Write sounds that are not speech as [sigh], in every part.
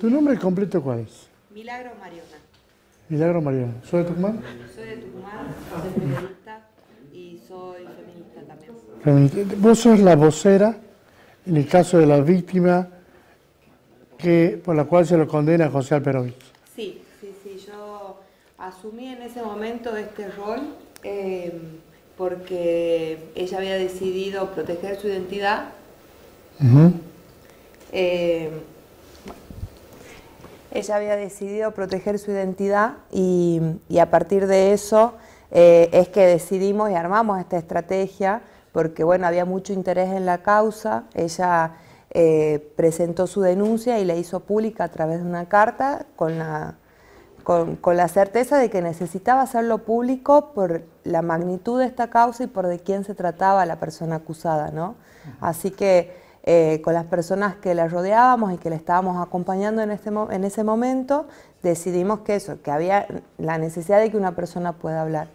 ¿Tu nombre completo cuál es? Milagro Mariona. Milagro Mariona. ¿Soy de Tucumán? Soy de Tucumán, soy periodista y soy feminista también. Vos sos la vocera, en el caso de la víctima, que, por la cual se lo condena José Alperovich. Sí, sí, sí. Yo asumí en ese momento este rol em, porque ella había decidido proteger su identidad ella había decidido proteger su identidad y, a partir de eso eh, es que decidimos y armamos esta estrategia porque bueno, había mucho interés en la causa, ella eh, presentó su denuncia y la hizo pública a través de una carta con la, con la certeza de que necesitaba hacerlo público por la magnitud de esta causa y por de quién se trataba la persona acusada, ¿no? Así que eh, con las personas que la rodeábamos y que le estábamos acompañando este en, ese momento, decidimos que eso, que había la necesidad de que una persona pueda hablar.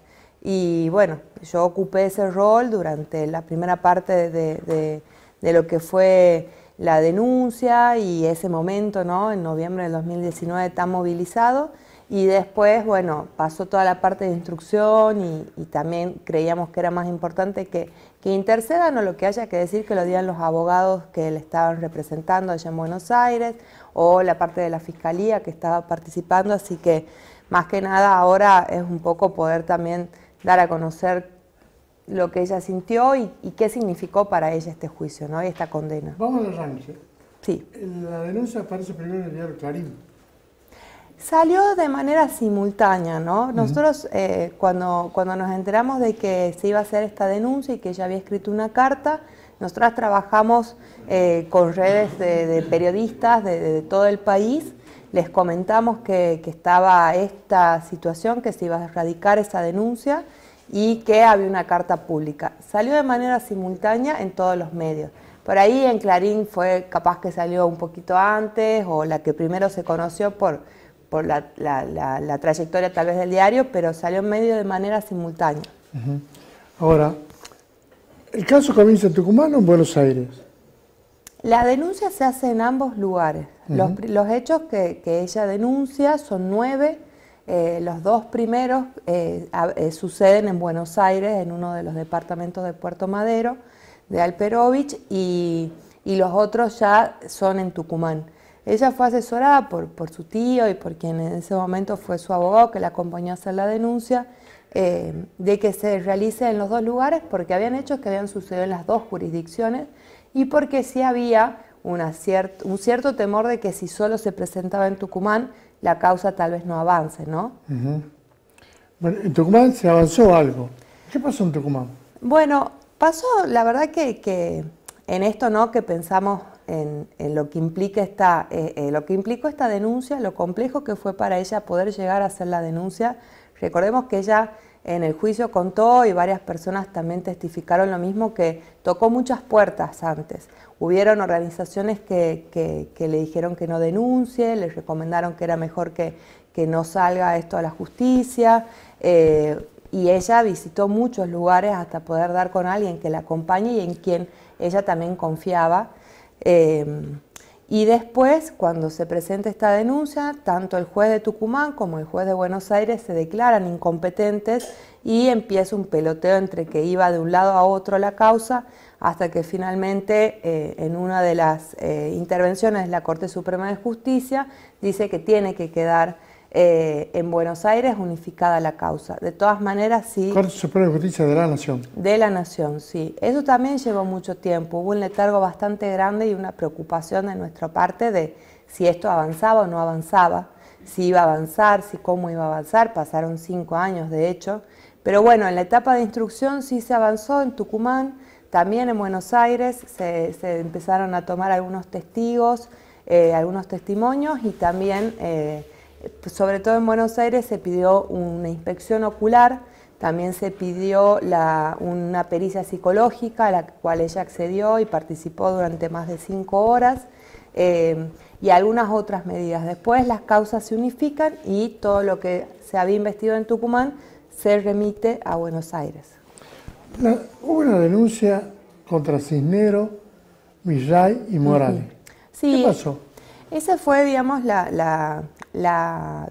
Y bueno, yo ocupé ese rol durante la primera parte de, lo que fue la denuncia y ese momento, ¿no? En noviembre del 2019 tan movilizado. Y después, bueno, pasó toda la parte de instrucción y, también creíamos que era más importante que, que, intercedan o lo que haya que decir que lo digan los abogados que le estaban representando allá en Buenos Aires o la parte de la fiscalía que estaba participando. Así que más que nada ahora es un poco poder también dar a conocer lo que ella sintió y, qué significó para ella este juicio ¿no? y esta condena. Vamos al arranque. Sí. La denuncia aparece primero en el diario Clarín. Salió de manera simultánea, ¿no? Nosotros eh, cuando, nos enteramos de que se iba a hacer esta denuncia y que ella había escrito una carta, nosotras trabajamos eh, con redes de, periodistas de, todo el país, les comentamos que, estaba esta situación, que se iba a erradicar esa denuncia y que había una carta pública. Salió de manera simultánea en todos los medios. Por ahí en Clarín fue capaz que salió un poquito antes o la que primero se conoció por por la, la, la, trayectoria tal vez del diario, pero salió en medio de manera simultánea. Ahora, ¿el caso comienza en Tucumán o en Buenos Aires? La denuncia se hace en ambos lugares. los, los, hechos que, que, ella denuncia son nueve. Eh, los dos primeros eh, eh, suceden en Buenos Aires, en uno de los departamentos de Puerto Madero, de Alperovich, y, y los otros ya son en Tucumán. Ella fue asesorada por, por su tío y por quien en ese momento fue su abogado que la acompañó a hacer la denuncia, eh, de que se realice en los dos lugares porque habían hechos que habían sucedido en las dos jurisdicciones y porque sí había un cierto temor de que si solo se presentaba en Tucumán, la causa tal vez no avance, ¿no? Bueno, en Tucumán se avanzó algo. ¿Qué pasó en Tucumán? Bueno, pasó, la verdad que, que en esto, ¿no? Que pensamos en, lo, que implica esta, eh, eh, lo que implicó esta denuncia, lo complejo que fue para ella poder llegar a hacer la denuncia. Recordemos que ella en el juicio contó y varias personas también testificaron lo mismo, que tocó muchas puertas antes. Hubieron organizaciones que, le dijeron que no denuncie, ...le recomendaron que era mejor que, no salga esto a la justicia. Eh, y ella visitó muchos lugares hasta poder dar con alguien que la acompañe y en quien ella también confiaba. Em, y después, cuando se presenta esta denuncia, tanto el juez de Tucumán como el juez de Buenos Aires se declaran incompetentes y empieza un peloteo entre que iba de un lado a otro la causa, hasta que finalmente eh, en una de las eh, intervenciones de la Corte Suprema de Justicia dice que tiene que quedar eh, en Buenos Aires unificada la causa. De todas maneras, sí. Corte Suprema de Justicia de la Nación. De la Nación, sí. Eso también llevó mucho tiempo. Hubo un letargo bastante grande y una preocupación de nuestra parte de si esto avanzaba o no avanzaba, si iba a avanzar, si cómo iba a avanzar. Pasaron cinco años, de hecho. Pero bueno, en la etapa de instrucción sí se avanzó en Tucumán, también en Buenos Aires se, empezaron a tomar algunos testigos, eh, algunos testimonios y también. Eh, pues, sobre todo en Buenos Aires se pidió una inspección ocular, también se pidió una pericia psicológica a la cual ella accedió y participó durante más de cinco horas eh, y algunas otras medidas. Después las causas se unifican y todo lo que se había investido en Tucumán se remite a Buenos Aires. hubo una denuncia contra Cisnero, Miray y Morales. sí, ¿Qué pasó? Esa fue, digamos, la la,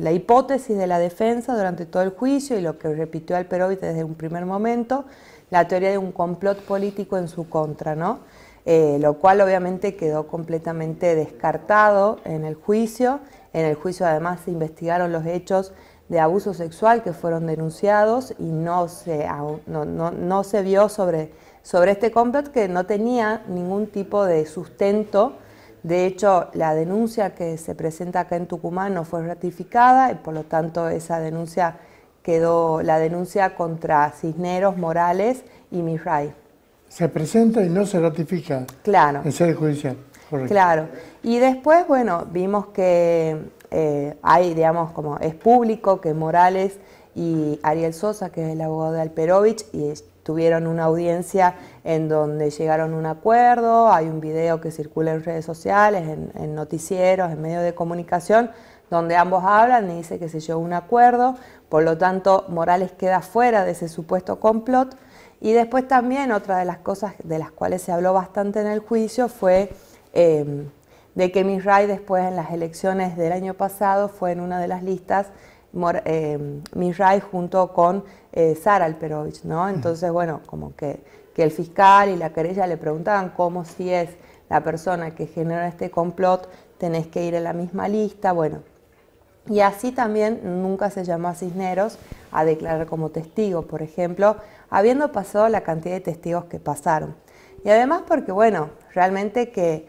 la, hipótesis de la defensa durante todo el juicio y lo que repitió al Alperovich desde un primer momento, la teoría de un complot político en su contra, ¿no? Eh, lo cual obviamente quedó completamente descartado en el juicio. En el juicio además se investigaron los hechos de abuso sexual que fueron denunciados y no se, no, no se vio sobre, sobre este complot que no tenía ningún tipo de sustento de hecho, la denuncia que se presenta acá en Tucumán no fue ratificada y por lo tanto esa denuncia quedó, la denuncia contra Cisneros, Morales y MIRAI. Se presenta y no se ratifica claro. en sede judicial. Correcto. Claro. Y después, bueno, vimos que eh, hay, digamos, como es público que Morales y Ariel Sosa, que es el abogado de Alperovich, y tuvieron una audiencia en donde llegaron a un acuerdo, hay un video que circula en redes sociales, en, noticieros, en medios de comunicación, donde ambos hablan y dice que se llegó a un acuerdo, por lo tanto Morales queda fuera de ese supuesto complot. Y después también otra de las cosas de las cuales se habló bastante en el juicio fue em, de que Miss Ray después en las elecciones del año pasado fue en una de las listas Mor eh, junto con eh, Sara Alperovich, ¿no? Entonces, bueno, como que, el fiscal y la querella le preguntaban cómo si es la persona que genera este complot, tenés que ir en la misma lista, bueno. Y así también nunca se llamó a Cisneros a declarar como testigo, por ejemplo, habiendo pasado la cantidad de testigos que pasaron. Y además porque, bueno, realmente que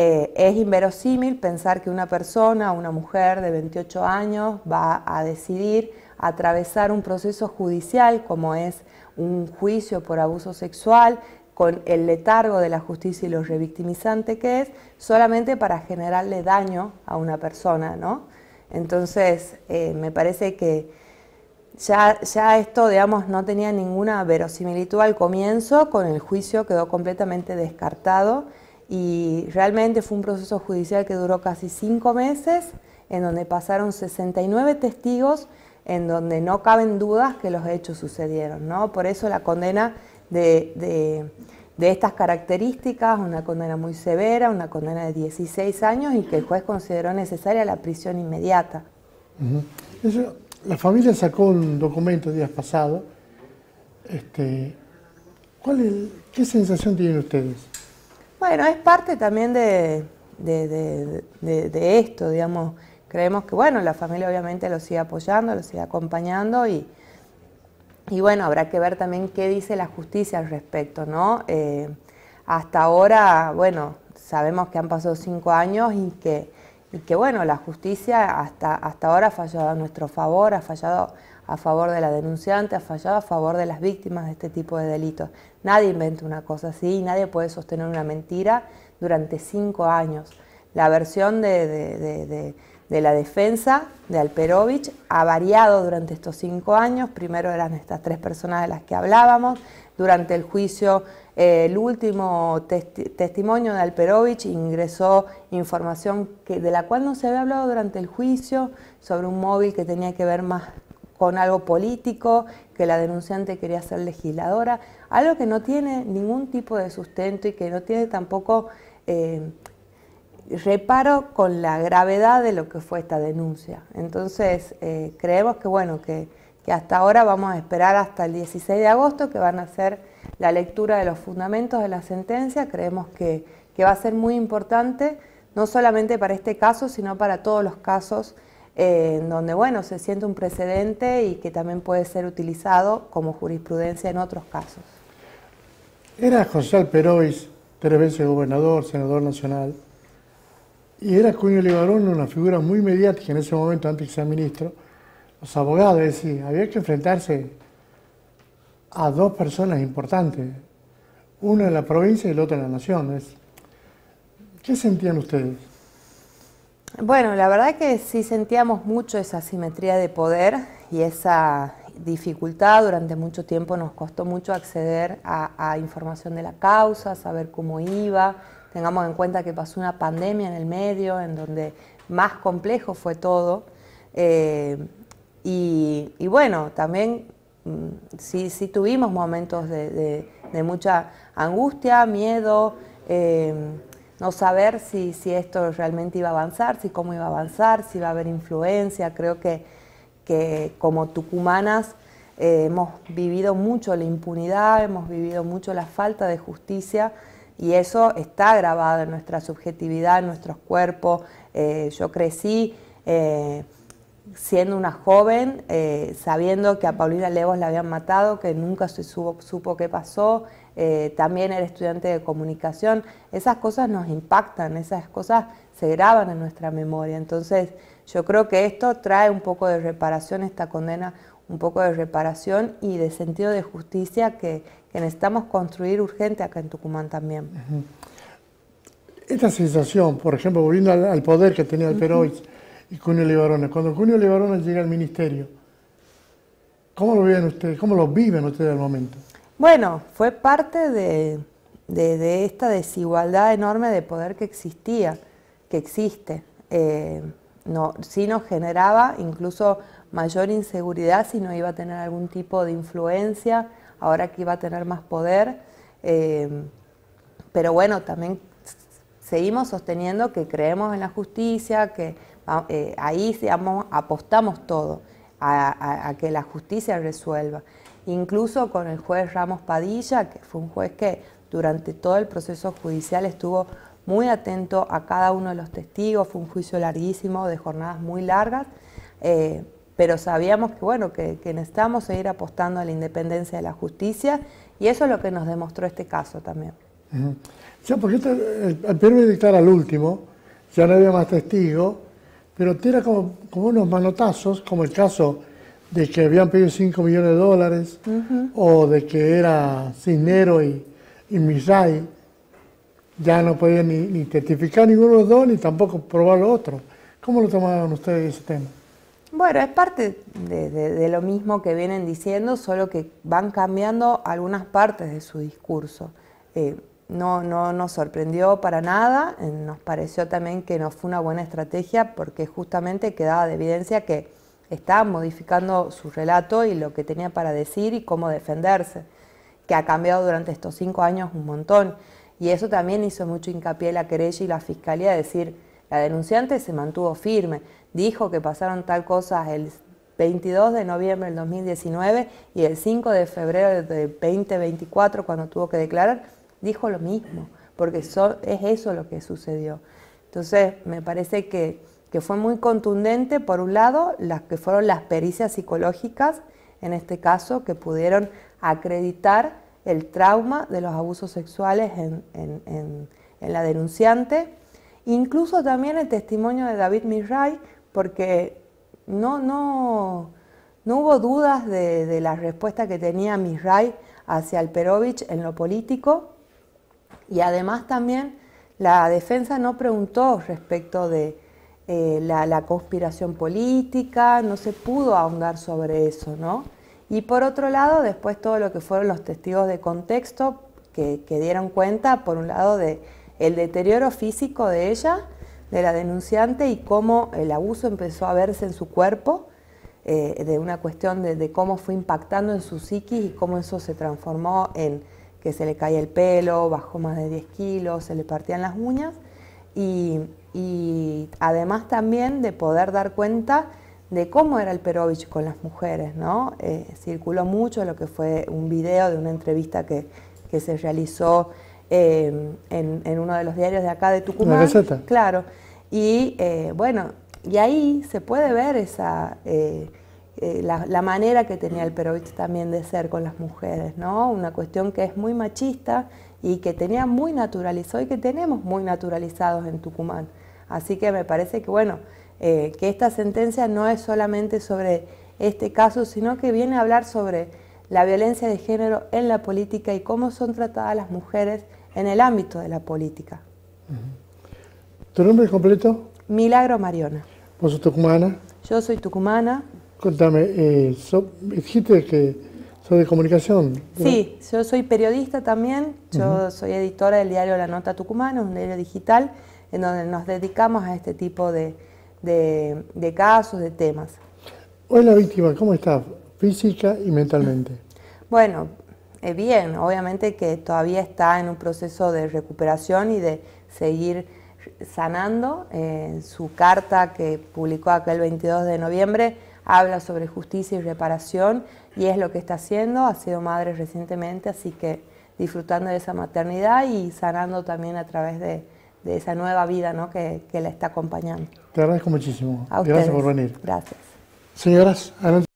eh, es inverosímil pensar que una persona, una mujer de 28 años, va a decidir atravesar un proceso judicial como es un juicio por abuso sexual, con el letargo de la justicia y lo revictimizante que es, solamente para generarle daño a una persona, ¿no? Entonces, eh, me parece que ya, ya esto, digamos, no tenía ninguna verosimilitud al comienzo, con el juicio quedó completamente descartado y realmente fue un proceso judicial que duró casi cinco meses, en donde pasaron 69 testigos, en donde no caben dudas que los hechos sucedieron. ¿no? Por eso la condena de, estas características, una condena muy severa, una condena de 16 años y que el juez consideró necesaria la prisión inmediata. la familia sacó un documento días pasado. Este, ¿Qué sensación tienen ustedes? Bueno, es parte también de, esto, digamos. Creemos que, bueno, la familia obviamente lo sigue apoyando, lo sigue acompañando y, y bueno, habrá que ver también qué dice la justicia al respecto, ¿no? Eh, hasta ahora, bueno, sabemos que han pasado cinco años y que, que bueno, la justicia hasta, hasta ahora ha fallado a nuestro favor, ha fallado a favor de la denunciante, ha fallado a favor de las víctimas de este tipo de delitos. Nadie inventa una cosa así nadie puede sostener una mentira durante cinco años. La versión de, la defensa de Alperovich ha variado durante estos cinco años. Primero eran estas tres personas de las que hablábamos. Durante el juicio, eh, el último testimonio de Alperovich ingresó información que, de la cual no se había hablado durante el juicio sobre un móvil que tenía que ver más con algo político, que la denunciante quería ser legisladora, algo que no tiene ningún tipo de sustento y que no tiene tampoco eh, reparo con la gravedad de lo que fue esta denuncia. Entonces, eh, creemos que bueno, que, hasta ahora vamos a esperar hasta el 16 de agosto que van a hacer la lectura de los fundamentos de la sentencia. Creemos que, que va a ser muy importante, no solamente para este caso, sino para todos los casos en donde, bueno, se siente un precedente y que también puede ser utilizado como jurisprudencia en otros casos. Era José Alperois tres veces gobernador, senador nacional, y era Cuño Libarón una figura muy mediática en ese momento, antes que sea ministro. Los abogados decían, había que enfrentarse a dos personas importantes, una en la provincia y la otra en la nación. ¿Qué sentían ustedes? Bueno, la verdad que sí sentíamos mucho esa simetría de poder y esa dificultad. Durante mucho tiempo nos costó mucho acceder a, información de la causa, saber cómo iba. Tengamos en cuenta que pasó una pandemia en el medio, en donde más complejo fue todo. Eh, y, bueno, también mm, sí, tuvimos momentos de, mucha angustia, miedo. Eh, no saber si, esto realmente iba a avanzar, si cómo iba a avanzar, si iba a haber influencia. Creo que, como tucumanas eh, hemos vivido mucho la impunidad, hemos vivido mucho la falta de justicia y eso está grabado en nuestra subjetividad, en nuestros cuerpos. Eh, yo crecí eh, siendo una joven, sabiendo que a Paulina Levos la habían matado, que nunca se supo qué pasó, eh, también era estudiante de comunicación, esas cosas nos impactan, esas cosas se graban en nuestra memoria. Entonces yo creo que esto trae un poco de reparación, esta condena, un poco de reparación y de sentido de justicia que, necesitamos construir urgente acá en Tucumán también. Esta sensación, por ejemplo, volviendo al, poder que tenía el Perois, y Cunio Libarona. Cuando Cunio Libarona llega al ministerio, ¿cómo lo viven ustedes? ¿Cómo lo viven ustedes al momento? Bueno, fue parte de, esta desigualdad enorme de poder que existía, que existe. Eh, sí nos generaba incluso mayor inseguridad si no iba a tener algún tipo de influencia, ahora que iba a tener más poder. Eh, pero bueno, también seguimos sosteniendo que creemos en la justicia, que ah, eh, ahí apostamos todo a que la justicia resuelva incluso con el juez Ramos Padilla, que fue un juez que durante todo el proceso judicial estuvo muy atento a cada uno de los testigos, fue un juicio larguísimo, de jornadas muy largas, eh, pero sabíamos que, bueno, que, necesitamos seguir apostando a la independencia de la justicia y eso es lo que nos demostró este caso también. Ya porque al este, el, dictar al último, ya no había más testigos, pero tira como unos manotazos, como el caso de que habían pedido 5 millones de dólares o de que era Cinero y, y Misai, ya no podían ni, testificar ninguno de los dos ni tampoco probar lo otro. ¿Cómo lo tomaron ustedes ese tema? Bueno, es parte de, lo mismo que vienen diciendo, solo que van cambiando algunas partes de su discurso. Eh, no, no nos sorprendió para nada, eh, nos pareció también que no fue una buena estrategia porque justamente quedaba de evidencia que está modificando su relato y lo que tenía para decir y cómo defenderse, que ha cambiado durante estos cinco años un montón. Y eso también hizo mucho hincapié la querella y la fiscalía, decir, la denunciante se mantuvo firme, dijo que pasaron tal cosa el 22 de noviembre del 2019 y el 5 de febrero del 2024, cuando tuvo que declarar, dijo lo mismo, porque eso es eso lo que sucedió. Entonces, me parece que que fue muy contundente, por un lado, las que fueron las pericias psicológicas, en este caso, que pudieron acreditar el trauma de los abusos sexuales en, en, la denunciante, incluso también el testimonio de David Mirai porque no, no, no hubo dudas de, la respuesta que tenía Misray hacia el Perovich en lo político, y además también la defensa no preguntó respecto de eh, la, conspiración política, no se pudo ahondar sobre eso, ¿no? Y por otro lado, después todo lo que fueron los testigos de contexto que, dieron cuenta, por un lado, de el deterioro físico de ella, de la denunciante, y cómo el abuso empezó a verse en su cuerpo, eh, de una cuestión de, cómo fue impactando en su psiquis y cómo eso se transformó en que se le caía el pelo, bajó más de 10 kilos, se le partían las uñas, y y además también de poder dar cuenta de cómo era el Perovich con las mujeres, ¿no? Eh, circuló mucho lo que fue un video de una entrevista que, se realizó eh, en, uno de los diarios de acá de Tucumán. Claro. Y eh, bueno, y ahí se puede ver esa la, manera que tenía el Perovich también de ser con las mujeres, ¿no? Una cuestión que es muy machista y que tenía muy naturalizado y que tenemos muy naturalizados en Tucumán. Así que me parece que, bueno, eh, que esta sentencia no es solamente sobre este caso, sino que viene a hablar sobre la violencia de género en la política y cómo son tratadas las mujeres en el ámbito de la política. ¿Tu nombre completo? Milagro Mariona. ¿Vos sos tucumana? Yo soy tucumana. Contame, eh, dijiste que ¿Soy de comunicación? Sí, yo soy periodista también, yo soy editora del diario La Nota Tucumano, un diario digital, en donde nos dedicamos a este tipo de, casos, de temas. Hoy la víctima, ¿cómo está? Física y mentalmente. [laughs] Bueno, eh, bien, obviamente que todavía está en un proceso de recuperación y de seguir sanando. En eh, su carta que publicó aquel 22 de noviembre, habla sobre justicia y reparación y es lo que está haciendo, ha sido madre recientemente, así que disfrutando de esa maternidad y sanando también a través de, esa nueva vida ¿no? que, que, la está acompañando. Te agradezco muchísimo. Gracias por venir. Gracias. Señoras,